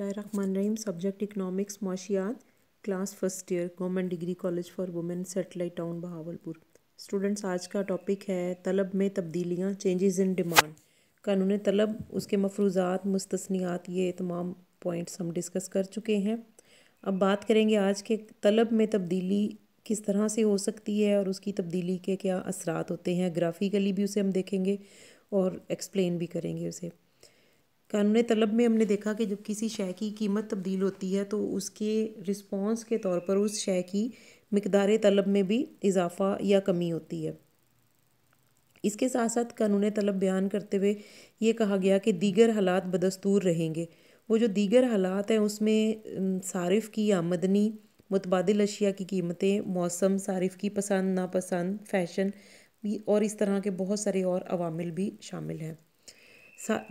रहीम subject economics माशियात class first year government degree college for women satellite town Bahawalpur students आज का topic है तलब में तब्दीलियाँ चेंजेस इन डिमांड कानून तलब उसके मफरूजात मुस्तनियात ये तमाम पॉइंट्स हम डिस्कस कर चुके हैं अब बात करेंगे आज के तलब में तब्दीली किस तरह से हो सकती है और उसकी तब्दीली के क्या असरात होते हैं ग्राफिकली भी उसे हम देखेंगे और एक्सप्लेन भी करेंगे उसे कानून तलब में हमने देखा कि जब किसी शय की कीमत तब्दील होती है तो उसके रिस्पॉन्स के तौर पर उस शय की मकदार तलब में भी इजाफा या कमी होती है इसके साथ साथ कानून तलब बयान करते हुए ये कहा गया कि दीगर हालात बदस्तूर रहेंगे वो जो दीगर हालात हैं उसमें सारिफ़ की आमदनी मुतबादल अशिया की कीमतें मौसम सारिफ़ की पसंद नापसंद फैशन और इस तरह के बहुत सारे और अवामिल भी शामिल हैं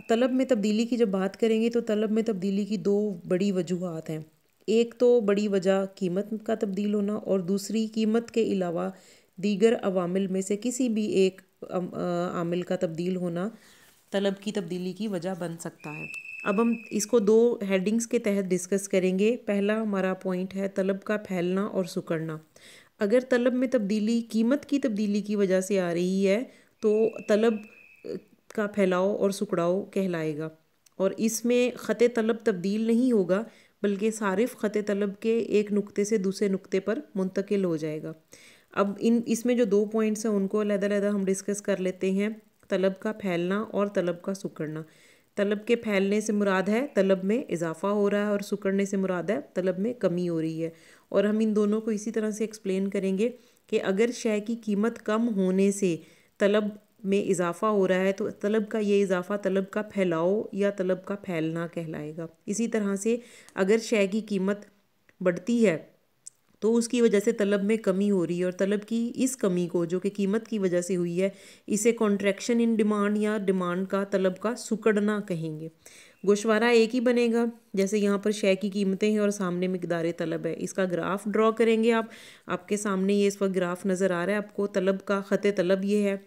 तलब में तब्दीली की जब बात करेंगे तो तलब में तब्दीली की दो बड़ी वजूहत हैं एक तो बड़ी वजह कीमत का तब्दील होना और दूसरी कीमत के अलावा दीगर अवामिल में से किसी भी एक आमिल का तब्दील होना तलब की तब्दीली की वजह बन सकता है अब हम इसको दो हेडिंग्स के तहत डिस्कस करेंगे पहला हमारा पॉइंट है तलब का फैलना और सुकड़ना अगर तलब में तब्दीली कीमत की तब्दीली की वजह से आ रही है तो तलब का फैलाओ और सुकड़ाओ कहलाएगा और इसमें ख़त तलब तब्दील नहीं होगा बल्कि सारिफ ख़त तलब के एक नुक्ते से दूसरे नुक्ते पर मुंतकिल हो जाएगा अब इन इसमें जो दो पॉइंट्स हैं उनको अलहदा हम डिस्कस कर लेते हैं तलब का फैलना और तलब का सुकड़ना तलब के फैलने से मुराद है तलब में इजाफा हो रहा है और सुकड़ने से मुराद है तलब में कमी हो रही है और हम इन दोनों को इसी तरह से एक्सप्लेन करेंगे कि अगर शय की कीमत कम होने से तलब में इजाफ़ा हो रहा है तो तलब का ये इजाफ़ा तलब का फैलाओ या तलब का फैलना कहलाएगा इसी तरह से अगर शय की कीमत बढ़ती है तो उसकी वजह से तलब में कमी हो रही है और तलब की इस कमी को जो कि कीमत की वजह से हुई है इसे कॉन्ट्रैक्शन इन डिमांड या डिमांड का तलब का सुकड़ना कहेंगे गोशवारा एक ही बनेगा जैसे यहाँ पर शे की कीमतें हैं और सामने मकदार तलब है इसका ग्राफ ड्रॉ करेंगे आप आपके सामने ये इस वक्त ग्राफ नज़र आ रहा है आपको तलब का ख़त तलब ये है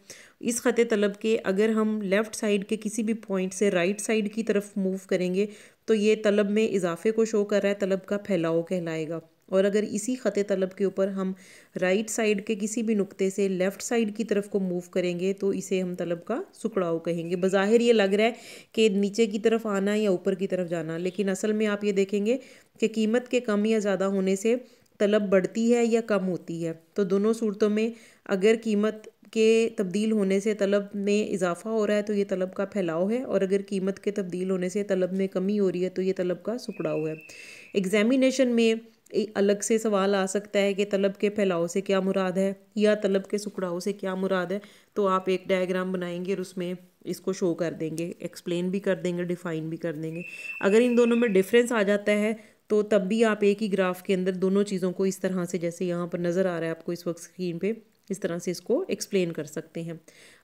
इस ख़त तलब के अगर हम लेफ़्ट साइड के किसी भी पॉइंट से राइट साइड की तरफ मूव करेंगे तो ये तलब में इजाफे को शो कर रहा है तलब का फैलाव कहलाएगा और अगर इसी ख़त तलब के ऊपर हम राइट साइड के किसी भी नुक्ते से लेफ़्ट साइड की तरफ को मूव करेंगे तो इसे हम तलब का सुकड़ाव कहेंगे बज़ाहिर ये लग रहा है कि नीचे की तरफ आना या ऊपर की तरफ जाना लेकिन असल में आप ये देखेंगे कि कीमत के कम या ज़्यादा होने से तलब बढ़ती है या कम होती है तो दोनों सूरतों में अगर कीमत के तब्दील होने से तलब में इजाफा हो रहा है तो ये तलब का फैलाव है और अगर कीमत के तब्दील होने से तलब में कमी हो रही है तो ये तलब का सुकड़ाव है एग्जामिनेशन में अलग से सवाल आ सकता है कि तलब के फैलाव से क्या मुराद है या तलब के सुखड़ाव से क्या मुराद है तो आप एक डायग्राम बनाएंगे और उसमें इसको शो कर देंगे एक्सप्लेन भी कर देंगे डिफाइन भी कर देंगे अगर इन दोनों में डिफरेंस आ जाता है तो तब भी आप एक ही ग्राफ के अंदर दोनों चीज़ों को इस तरह से जैसे यहाँ पर नज़र आ रहा है आपको इस वक्त स्क्रीन पर इस तरह से इसको एक्सप्लेन कर सकते हैं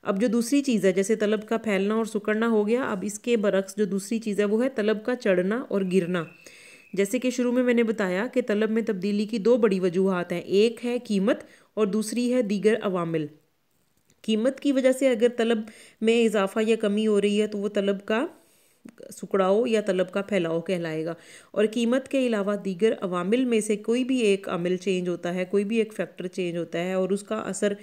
अब जो दूसरी चीज़ है जैसे तलब का फैलना और सुकड़ना हो गया अब इसके बरक्स जो दूसरी चीज़ है वो है तलब का चढ़ना और गिरना जैसे कि शुरू में मैंने बताया कि तलब में तब्दीली की दो बड़ी वजूहत हैं एक है कीमत और दूसरी है दीगर अवामिल कीमत की वजह से अगर तलब में इजाफा या कमी हो रही है तो वो तलब का सुकड़ाओ या तलब का फैलाओ कहलाएगा और कीमत के अलावा दीगर अवामिल में से कोई भी एक अमिल चेंज होता है कोई भी एक फैक्टर चेंज होता है और उसका असर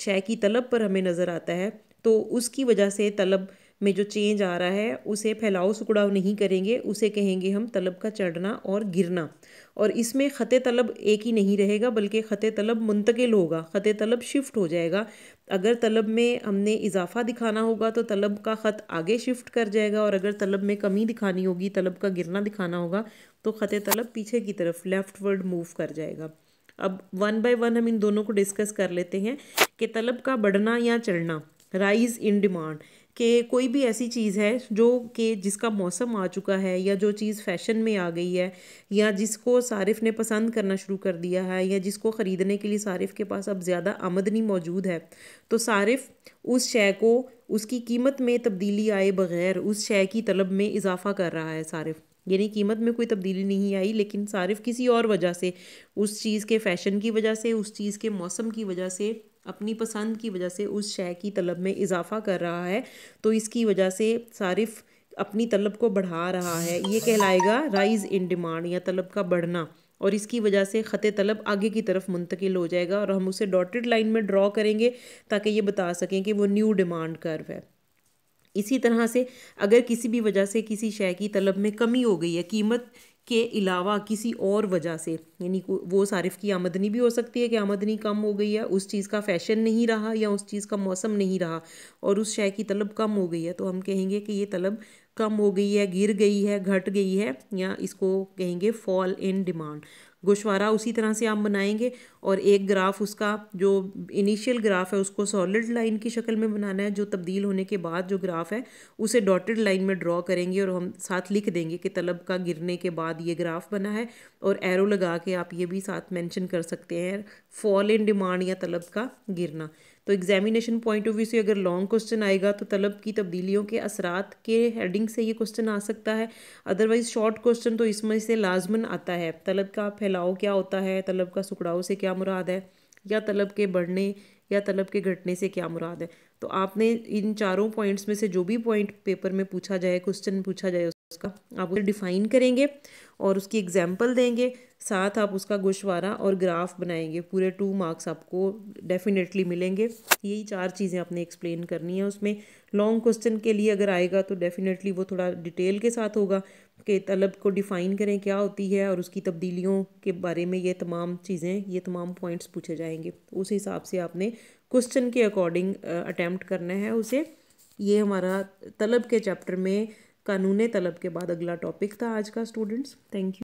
शय की तलब पर हमें नज़र आता है तो उसकी वजह से तलब में जो चेंज आ रहा है उसे फैलाव सुकड़ाव नहीं करेंगे उसे कहेंगे हम तलब का चढ़ना और गिरना और इसमें ख़त तलब एक ही नहीं रहेगा बल्कि ख़त तलब मुंतकिल होगा ख़त तलब शिफ्ट हो जाएगा अगर तलब में हमने इजाफ़ा दिखाना होगा तो तलब का ख़त आगे शिफ्ट कर जाएगा और अगर तलब में कमी दिखानी होगी तलब का गिरना दिखाना होगा तो ख़त तलब पीछे की तरफ लेफ़्ट वर्ड मूव कर जाएगा अब वन बाय वन हम इन दोनों को डिस्कस कर लेते हैं कि तलब का बढ़ना या चढ़ना राइज इन डिमांड कि कोई भी ऐसी चीज़ है जो कि जिसका मौसम आ चुका है या जो चीज़ फैशन में आ गई है या जिसको सारिफ़ ने पसंद करना शुरू कर दिया है या जिसको ख़रीदने के लिए सारिफ़ के पास अब ज़्यादा आमदनी मौजूद है तो सारिफ़ उस शय को उसकी कीमत में तब्दीली आए बगैर उस शय की तलब में इजाफ़ा कर रहा है सारिफ़ यानी कीमत में कोई तब्दीली नहीं आई लेकिन सारिफ़ किसी और वजह से उस चीज़ के फैशन की वजह से उस चीज़ के मौसम की वजह से अपनी पसंद की वजह से उस शय की तलब में इजाफा कर रहा है तो इसकी वजह से सारिफ अपनी तलब को बढ़ा रहा है ये कहलाएगा राइज़ इन डिमांड या तलब का बढ़ना और इसकी वजह से ख़त तलब आगे की तरफ मुंतकिल हो जाएगा और हम उसे डॉटेड लाइन में ड्रॉ करेंगे ताकि ये बता सकें कि वो न्यू डिमांड कर्व है इसी तरह से अगर किसी भी वजह से किसी शय की तलब में कमी हो गई है कीमत के अलावा किसी और वजह से यानी वो सारिफ़ की आमदनी भी हो सकती है कि आमदनी कम हो गई है उस चीज़ का फ़ैशन नहीं रहा या उस चीज़ का मौसम नहीं रहा और उस शय की तलब कम हो गई है तो हम कहेंगे कि ये तलब कम हो गई है गिर गई है घट गई है या इसको कहेंगे फॉल इन डिमांड गोशवारा उसी तरह से आप बनाएंगे और एक ग्राफ उसका जो इनिशियल ग्राफ है उसको सॉलिड लाइन की शक्ल में बनाना है जो तब्दील होने के बाद जो ग्राफ है उसे डॉटेड लाइन में ड्रॉ करेंगे और हम साथ लिख देंगे कि तलब का गिरने के बाद ये ग्राफ बना है और एरो लगा के आप ये भी साथ मेंशन कर सकते हैं फॉल इन डिमांड या तलब का गिरना तो एग्जामिनेशन पॉइंट ऑफ व्यू से अगर लॉन्ग क्वेश्चन आएगा तो तलब की तब्दीलियों के असरात के हेडिंग से ये क्वेश्चन आ सकता है अदरवाइज शॉर्ट क्वेश्चन तो इसमें से लाजमन आता है तलब का फैलाव क्या होता है तलब का सुकड़ाव से क्या मुराद है या तलब के बढ़ने या तलब के घटने से क्या मुराद है तो आपने इन चारों पॉइंट्स में से जो भी पॉइंट पेपर में पूछा जाए क्वेश्चन पूछा जाए उसका आप उसे डिफ़ाइन करेंगे और उसकी एग्जाम्पल देंगे साथ आप उसका गुशवारा और ग्राफ बनाएंगे पूरे टू मार्क्स आपको डेफिनेटली मिलेंगे यही चार चीज़ें आपने एक्सप्लेन करनी है उसमें लॉन्ग क्वेश्चन के लिए अगर आएगा तो डेफिनेटली वो थोड़ा डिटेल के साथ होगा कि तलब को डिफ़ाइन करें क्या होती है और उसकी तब्दीलियों के बारे में ये तमाम चीज़ें ये तमाम पॉइंट्स पूछे जाएंगे उस हिसाब से आपने क्वेश्चन के अकॉर्डिंग अटैम्प्ट करना है उसे ये हमारा तलब के चैप्टर में कानून तलब के बाद अगला टॉपिक था आज का स्टूडेंट्स थैंक यू